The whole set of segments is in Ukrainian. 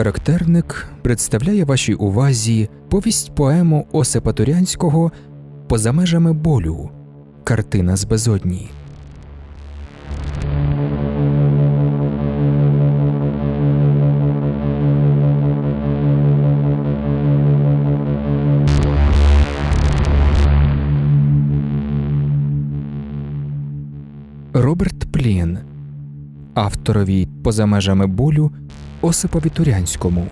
Характерник представляє вашій увазі повість поему Осипа Турянського поза межами болю. Картина з безодні. Роберт Плін. Авторові поза межами болю Осипові Турянському.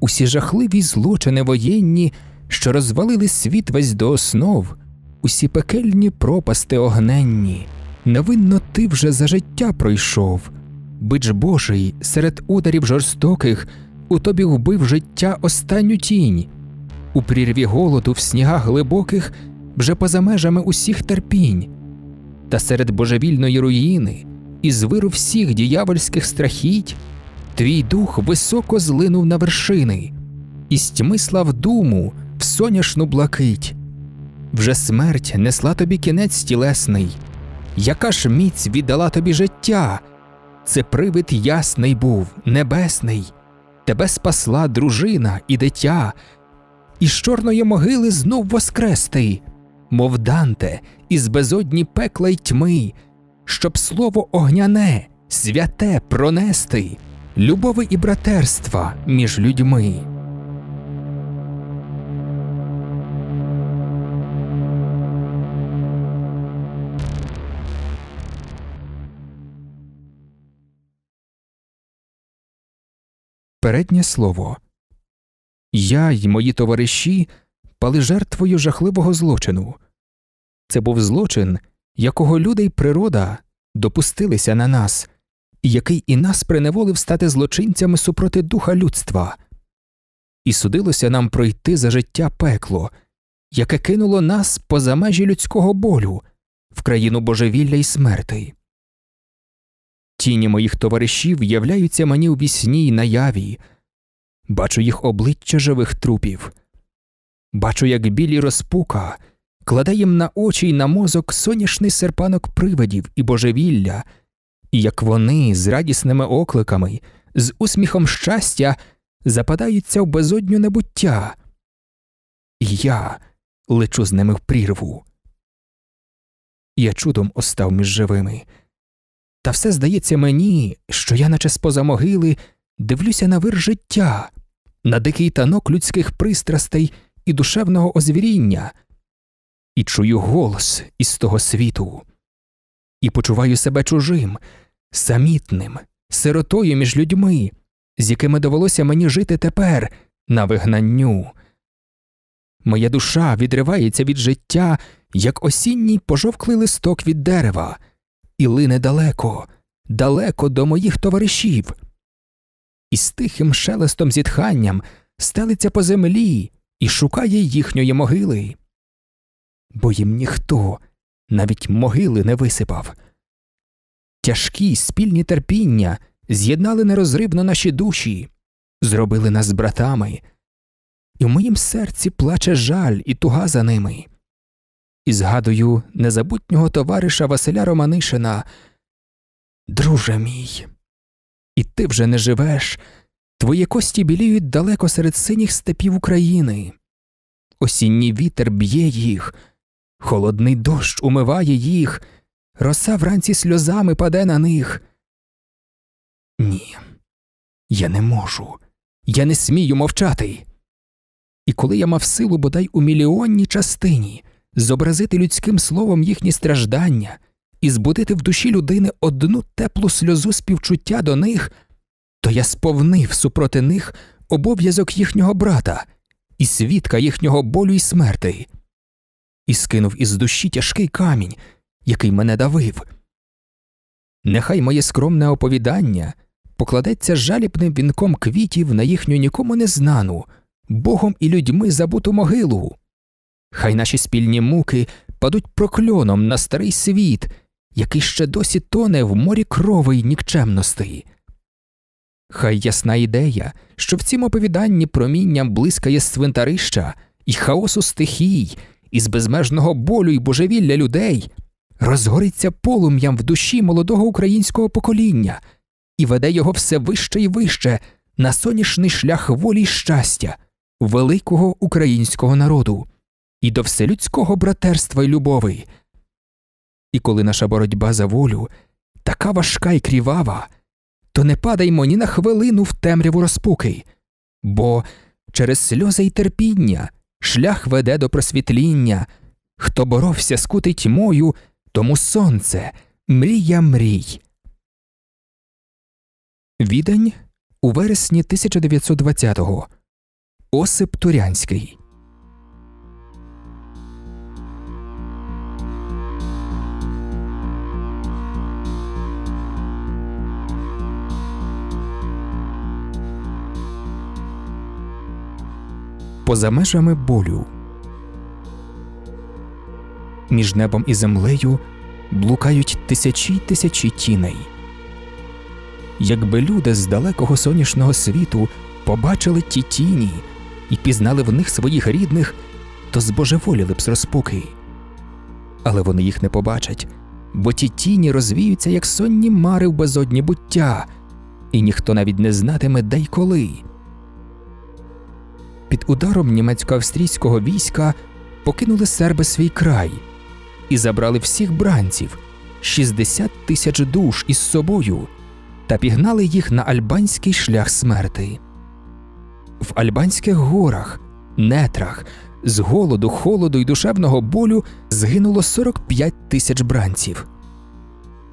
Усі жахливі злочини воєнні, що розвалили світ весь до основ, усі пекельні пропасти огненні, невинно ти вже за життя пройшов, Бич Божий серед ударів жорстоких у тобі вбив життя останню тінь, у прірві голоду в снігах глибоких, вже поза межами усіх терпінь, та серед божевільної руїни і звиру всіх діявольських страхіть. Твій дух високо злинув на вершини, і з тьми слав думу в соняшну блакить. Вже смерть несла тобі кінець тілесний, яка ж міць віддала тобі життя? Це привид ясний був, небесний, тебе спасла дружина і дитя, і з чорної могили знов воскрес мов Данте, із безодні пекла й тьми, щоб слово огняне, святе пронести любови і братерства між людьми. Переднє слово Я й мої товариші пали жертвою жахливого злочину. Це був злочин, якого люди й природа допустилися на нас який і нас приневолив стати злочинцями супроти духа людства, і судилося нам пройти за життя пекло, яке кинуло нас поза межі людського болю в країну божевілля і смерти. Тіні моїх товаришів являються мені у вісні й наяві, бачу їх обличчя живих трупів, бачу, як білі розпука кладе їм на очі й на мозок соняшний серпанок привидів і божевілля і як вони з радісними окликами, з усміхом щастя западаються в безодню небуття, і я лечу з ними в прірву. Я чудом остав між живими, та все здається мені, що я, наче споза могили, дивлюся на вир життя, на дикий танок людських пристрастей і душевного озвіріння, і чую голос із того світу і почуваю себе чужим, самітним, сиротою між людьми, з якими довелося мені жити тепер на вигнанню. Моя душа відривається від життя, як осінній пожовклий листок від дерева, і лине далеко, далеко до моїх товаришів. І з тихим шелестом зітханням стелиться по землі і шукає їхньої могили. Бо їм ніхто навіть могили не висипав. Тяжкі спільні терпіння з'єднали нерозривно наші душі, зробили нас братами, і в моїм серці плаче жаль і туга за ними. І згадую незабутнього товариша Василя Романишина, друже мій, і ти вже не живеш, твої кості біліють далеко серед синіх степів України. Осінній вітер б'є їх холодний дощ умиває їх, роса вранці сльозами паде на них. Ні, я не можу, я не смію мовчати. І коли я мав силу бодай у мільйонній частині зобразити людським словом їхні страждання і збудити в душі людини одну теплу сльозу співчуття до них, то я сповнив супроти них обов'язок їхнього брата і свідка їхнього болю і смерти і скинув із душі тяжкий камінь, який мене давив. Нехай моє скромне оповідання покладеться жалібним вінком квітів на їхню нікому не знану, богом і людьми забуту могилу. Хай наші спільні муки падуть прокльоном на старий світ, який ще досі тоне в морі крови й нікчемності. Хай ясна ідея, що в цім оповіданні промінням блискає з цвинтарища і хаосу стихій, із безмежного болю і божевілля людей, розгориться полум'ям в душі молодого українського покоління і веде його все вище і вище на соняшний шлях волі й щастя, великого українського народу і до вселюдського братерства й любови. І коли наша боротьба за волю така важка і крівава, то не падаймо ні на хвилину в темряву розпуки, бо через сльози й терпіння шлях веде до просвітління. Хто боровся скути тьмою, тому сонце, мрія мрій. Відень у вересні 1920-го. Осип Турянський. поза межами болю. Між небом і землею блукають тисячі й тисячі тіней. Якби люди з далекого сонячного світу побачили ті тіні і пізнали в них своїх рідних, то збожеволіли б з розпуки. Але вони їх не побачать, бо ті тіні розвіються, як сонні мари в безодні буття, і ніхто навіть не знатиме де й коли під ударом німецько-австрійського війська покинули серби свій край і забрали всіх бранців 60 тисяч душ із собою та пігнали їх на альбанський шлях смерти. В Альбанських горах, нетрах, з голоду, холоду і душевного болю згинуло 45 тисяч бранців.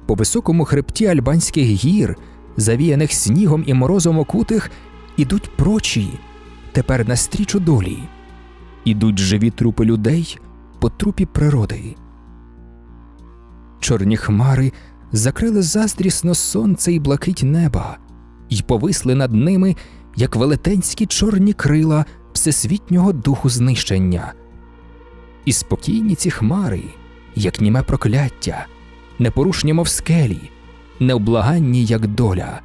По високому хребті Альбанських гір, завіяних снігом і морозом окутих, ідуть прочі тепер настріч у долі. Ідуть живі трупи людей по трупі природи. Чорні хмари закрили заздрісно сонце і блакить неба і повисли над ними, як велетенські чорні крила всесвітнього духу знищення. І спокійні ці хмари, як німе прокляття, непорушні, мов скелі, необлаганні, як доля.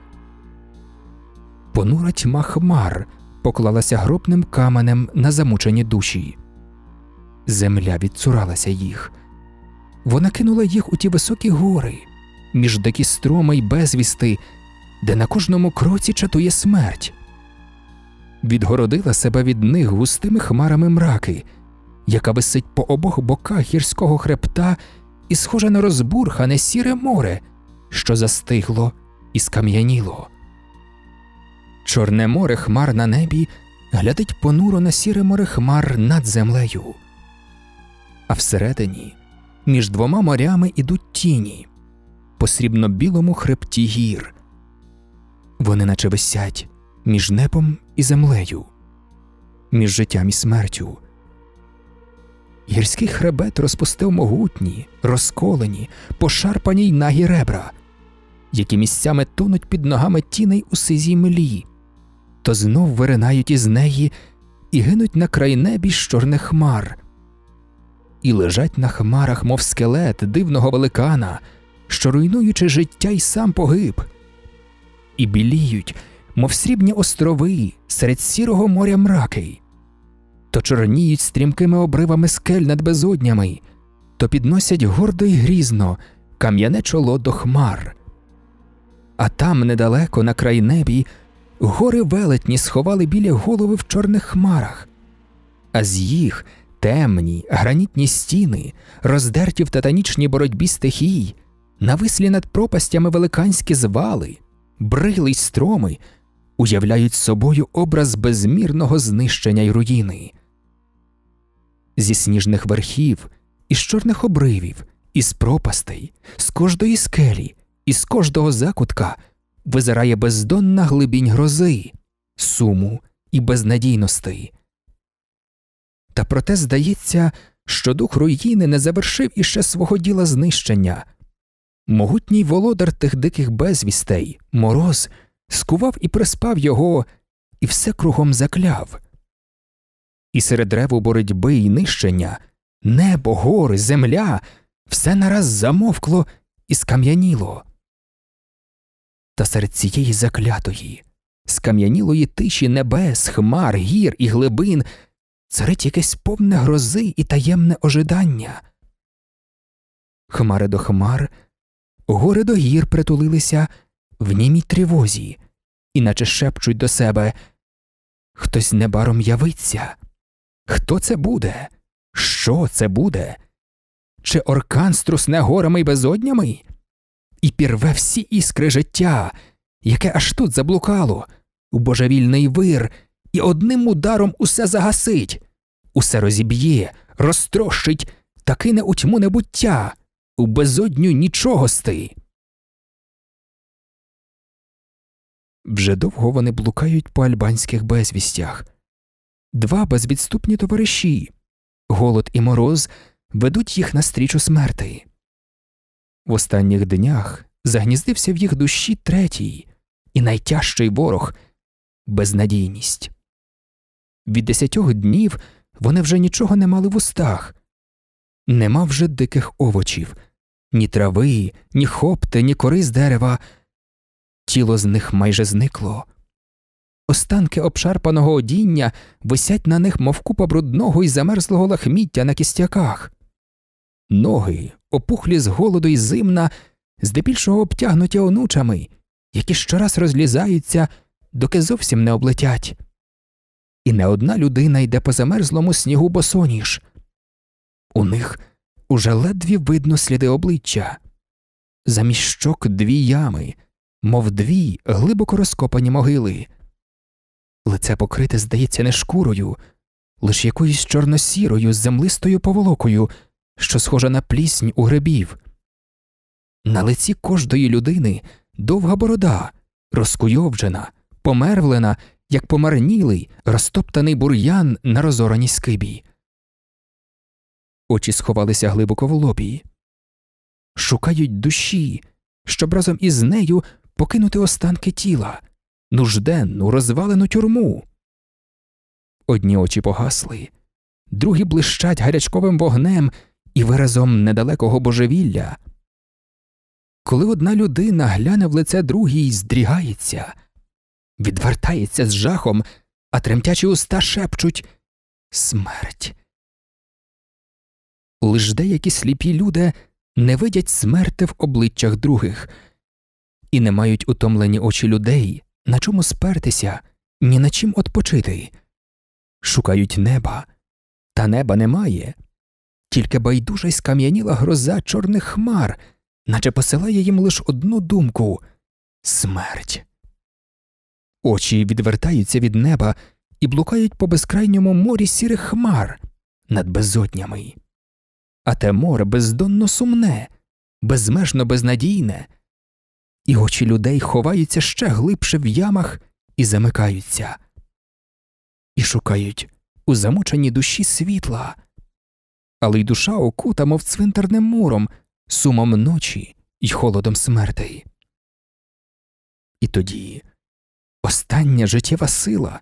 Понура тьма хмар поклалася гробним каменем на замучені душі. Земля відцуралася їх. Вона кинула їх у ті високі гори, між дикі строми й безвісти, де на кожному кроці чатує смерть. Відгородила себе від них густими хмарами мраки, яка висить по обох боках гірського хребта і схожа на розбурхане сіре море, що застигло і скам'яніло. Чорне море хмар на небі глядить понуро на сіре море хмар над землею. А всередині між двома морями ідуть тіні по срібно-білому хребті гір. Вони наче висять між небом і землею, між життям і смертю. Гірський хребет розпустив могутні, розколені, пошарпані й нагі ребра, які місцями тонуть під ногами тіней у сизій милі, то знов виринають із неї і гинуть на край небі з чорних хмар, і лежать на хмарах, мов скелет дивного великана, що руйнуючи життя й сам погиб, і біліють, мов срібні острови серед сірого моря мраки, то чорніють стрімкими обривами скель над безоднями, то підносять гордо й грізно кам'яне чоло до хмар. А там недалеко на край небі гори велетні сховали біля голови в чорних хмарах, а з їх темні гранітні стіни, роздерті в татанічній боротьбі стихій, навислі над пропастями великанські звали, брили й строми, уявляють собою образ безмірного знищення й руїни. Зі сніжних верхів, із чорних обривів, із пропастей, з кожної скелі, із кожного закутка визирає бездонна глибінь грози, суму і безнадійностей. Та проте здається, що дух руїни не завершив іще свого діла знищення. Могутній володар тих диких безвістей, мороз, скував і приспав його, і все кругом закляв. І серед реву боротьби і нищення небо, гори, земля все нараз замовкло і скам'яніло. Та серед цієї заклятої, скам'янілої тиші небес, хмар, гір і глибин, царить якесь повне грози і таємне ожидання. Хмари до хмар, гори до гір притулилися в німій тривозі, іначе шепчуть до себе Хтось небаром явиться. Хто це буде? Що це буде? Чи оркан струсне горами й безоднями? і пірве всі іскри життя, яке аж тут заблукало, у божевільний вир, і одним ударом усе загасить, усе розіб'є, розтрощить та кине у тьму небуття, у безодню нічогости. Вже довго вони блукають по альбанських безвістях. Два безвідступні товариші голод і мороз ведуть їх на стрічу смерти. В останніх днях загніздився в їх душі третій і найтяжчий ворог безнадійність. Від десятьох днів вони вже нічого не мали в устах, нема вже диких овочів, ні трави, ні хопти, ні кори з дерева. Тіло з них майже зникло. Останки обшарпаного одіння висять на них, мов купа брудного і замерзлого лахміття на кістяках ноги, опухлі з голоду й зимна, здебільшого обтягнуті онучами, які щораз розлізаються, доки зовсім не облетять. І не одна людина йде по замерзлому снігу босоніж. У них уже ледві видно сліди обличчя, замість щок дві ями, мов дві глибоко розкопані могили. Лице покрите, здається, не шкурою, лише якоюсь чорносірою, з землистою поволокою що схожа на пліснь у грибів. На лиці кожної людини довга борода, розкуйовджена, помервлена, як помарнілий, розтоптаний бур'ян на розораній скибі. Очі сховалися глибоко в лобі, шукають душі, щоб разом із нею покинути останки тіла, нужденну, розвалену тюрму. Одні очі погасли, другі блищать гарячковим вогнем і виразом недалекого божевілля. Коли одна людина гляне в лице другій, здрігається, відвертається з жахом, а тремтячі уста шепчуть смерть. Лиш деякі сліпі люди не видять смерти в обличчях других і не мають утомлені очі людей, на чому спертися, ні на чим отпочити, шукають неба, та неба немає тільки байдужа й скам'яніла гроза чорних хмар, наче посилає їм лише одну думку смерть. Очі відвертаються від неба і блукають по безкрайньому морі сірих хмар над безоднями. А те море бездонно сумне, безмежно безнадійне, і очі людей ховаються ще глибше в ямах і замикаються, і шукають у замученій душі світла але й душа окута, мов цвинтарним муром, сумом ночі і холодом смертей. І тоді остання життєва сила,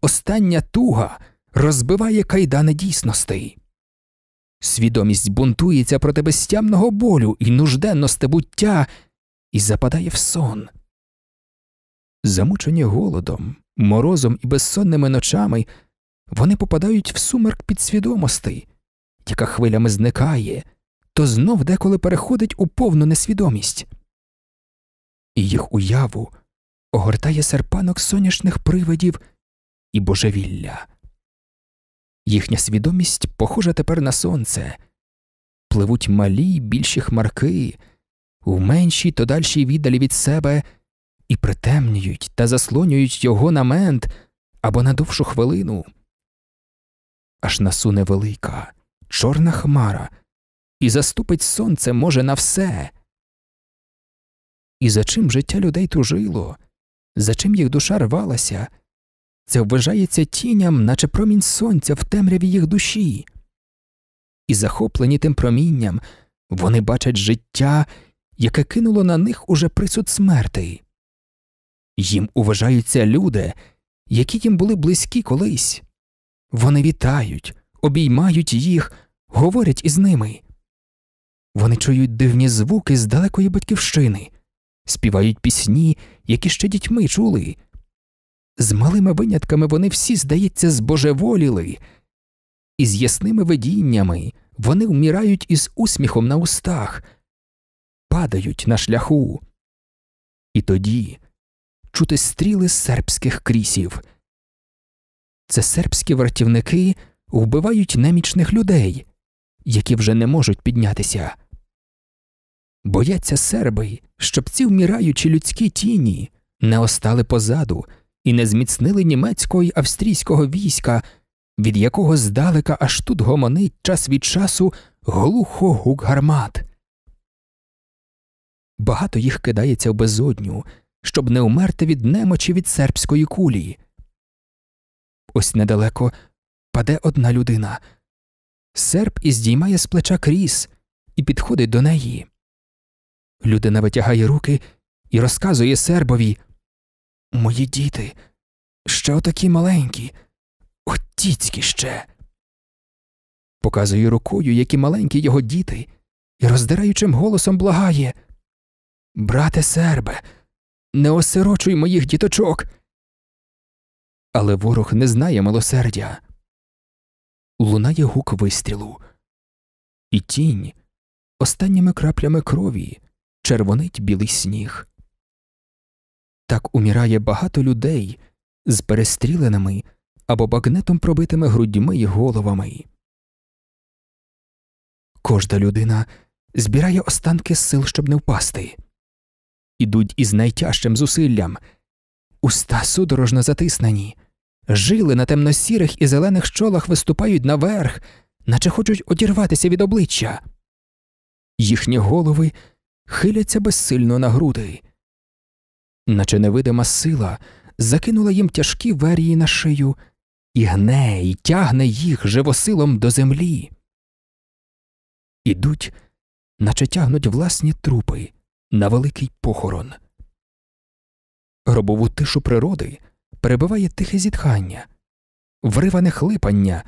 остання туга розбиває кайдани дійсностей. Свідомість бунтується проти безтямного болю і нужденності буття і западає в сон. Замучені голодом, морозом і безсонними ночами, вони попадають в сумерк підсвідомостей, яка хвилями зникає, то знов деколи переходить у повну несвідомість. І їх уяву огортає серпанок соняшних привидів і божевілля. Їхня свідомість похожа тепер на сонце, пливуть малі більші хмарки, в меншій то дальшій віддалі від себе і притемнюють та заслонюють його на мент або на довшу хвилину. Аж насуне велика, чорна хмара, і заступить сонце може на все. І за чим життя людей тужило, за чим їх душа рвалася, це вважається тіням, наче промінь сонця в темряві їх душі. І захоплені тим промінням вони бачать життя, яке кинуло на них уже присуд смерти. Їм уважаються люди, які їм були близькі колись. Вони вітають, обіймають їх, говорять із ними. Вони чують дивні звуки з далекої батьківщини, співають пісні, які ще дітьми чули. З малими винятками вони всі, здається, збожеволіли, і з ясними видіннями вони вмірають із усміхом на устах, падають на шляху. І тоді чути стріли сербських крісів. Це сербські вартівники вбивають немічних людей, які вже не можуть піднятися. Бояться серби, щоб ці вміраючі людські тіні не остали позаду і не зміцнили німецького й австрійського війська, від якого здалека аж тут гомонить час від часу глухо гук гармат. Багато їх кидається в безодню, щоб не умерти від немочі від сербської кулі. Ось недалеко впаде одна людина. Серп і здіймає з плеча кріс і підходить до неї. Людина витягає руки і розказує сербові Мої діти, що отакі маленькі, от дітські ще. Показує рукою, які маленькі його діти, і роздираючим голосом благає Брате сербе, не осирочуй моїх діточок. Але ворог не знає милосердя лунає гук вистрілу, і тінь останніми краплями крові червонить білий сніг. Так умірає багато людей з перестріленими або багнетом пробитими грудьми й головами. Кожна людина збирає останки сил, щоб не впасти, ідуть із найтяжчим зусиллям, уста судорожно затиснені. Жили на темно-сірих і зелених чолах виступають наверх, наче хочуть одірватися від обличчя. Їхні голови хиляться безсильно на груди, наче невидима сила закинула їм тяжкі верії на шию і гне і тягне їх живосилом до землі. Ідуть, наче тягнуть власні трупи на великий похорон. Гробову тишу природи перебиває тихе зітхання, вриване хлипання,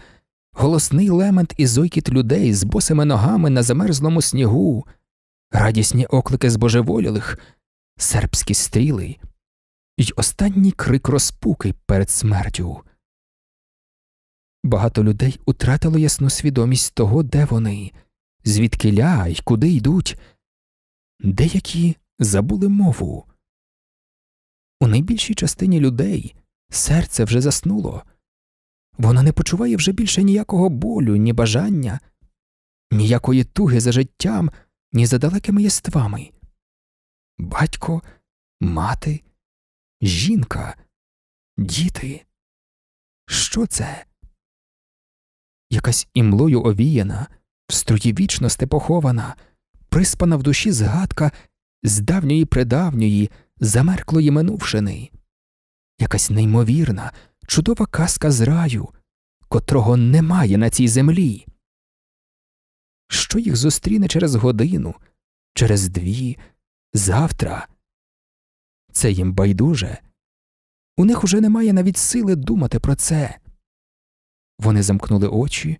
голосний лемент і зойкіт людей з босими ногами на замерзлому снігу, радісні оклики збожеволілих, сербські стріли й останній крик розпуки перед смертю. Багато людей утратило ясну свідомість того, де вони, звідки ля й куди йдуть. Деякі забули мову. У найбільшій частині людей серце вже заснуло, вона не почуває вже більше ніякого болю, ні бажання, ніякої туги за життям, ні за далекими єствами. Батько, мати, жінка, діти. Що це? Якась імлою овіяна, в струї вічності похована, приспана в душі згадка з давньої предавньої замерклої минувшини, якась неймовірна, чудова казка з раю, котрого немає на цій землі. Що їх зустріне через годину, через дві, завтра? Це їм байдуже. У них уже немає навіть сили думати про це. Вони замкнули очі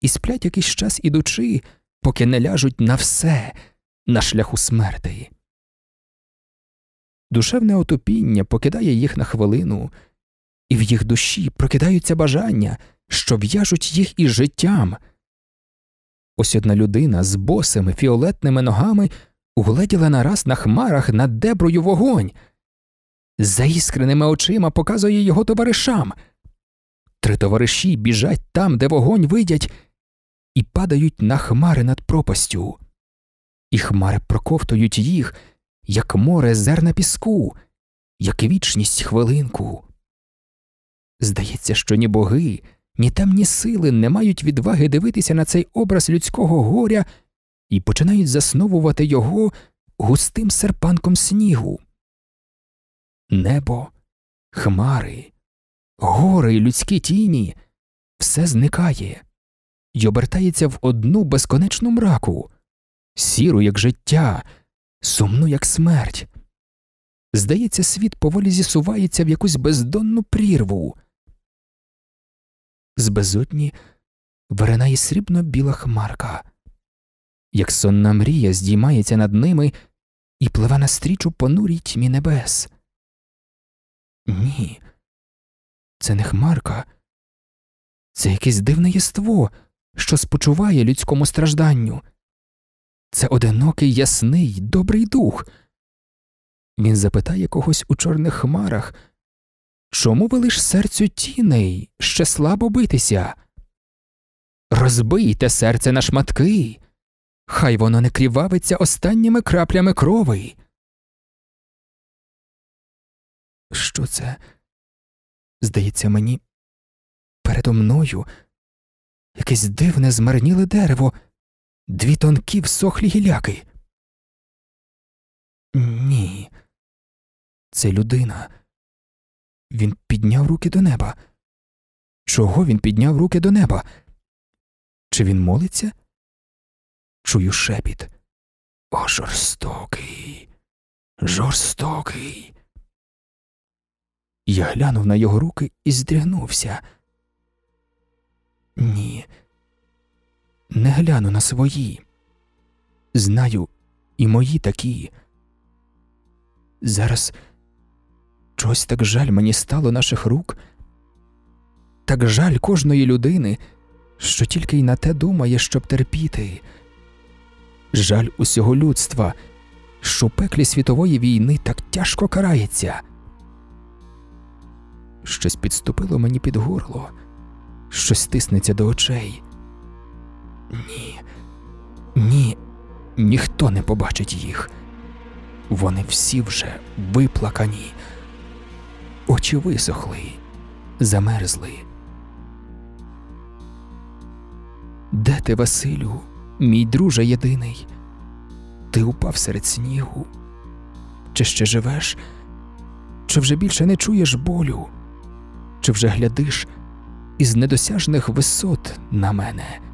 і сплять якийсь час ідучи, поки не ляжуть на все на шляху смерти душевне отопіння покидає їх на хвилину, і в їх душі прокидаються бажання, що в'яжуть їх із життям. Ось одна людина з босими фіолетними ногами угледіла нараз на хмарах над деброю вогонь, за іскреними очима показує його товаришам. Три товариші біжать там, де вогонь видять, і падають на хмари над пропастю, і хмари проковтують їх, як море зер на піску, як вічність хвилинку. Здається, що ні боги, ні темні сили не мають відваги дивитися на цей образ людського горя і починають засновувати його густим серпанком снігу. Небо, хмари, гори і людські тіні все зникає й обертається в одну безконечну мраку, сіру, як життя, сумну, як смерть. Здається, світ поволі зісувається в якусь бездонну прірву. З безодні виринає срібно біла хмарка, як сонна мрія здіймається над ними і пливе настрічу понурій тьмі небес. Ні, це не хмарка, це якесь дивне єство, що спочуває людському стражданню. Це одинокий, ясний, добрий дух. Він запитає когось у чорних хмарах Чому ви лиш серцю тіней, ще слабо битися? Розбийте серце на шматки, хай воно не крівавиться останніми краплями крови. Що це? Здається мені, передо мною якесь дивне змарніле дерево дві тонкі всохлі гіляки. Ні, це людина. Він підняв руки до неба. Чого він підняв руки до неба? Чи він молиться? Чую шепіт. О, жорстокий, жорстокий. Я глянув на його руки і здригнувся. Ні, не гляну на свої. Знаю, і мої такі. Зараз чогось так жаль мені стало наших рук, так жаль кожної людини, що тільки й на те думає, щоб терпіти. Жаль усього людства, що у пеклі світової війни так тяжко карається. Щось підступило мені під горло, щось тиснеться до очей. Ні. Ні, ніхто не побачить їх. Вони всі вже виплакані, очі висохли, замерзли. Де ти, Василю, мій друже єдиний? Ти упав серед снігу? Чи ще живеш? Чи вже більше не чуєш болю? Чи вже глядиш із недосяжних висот на мене?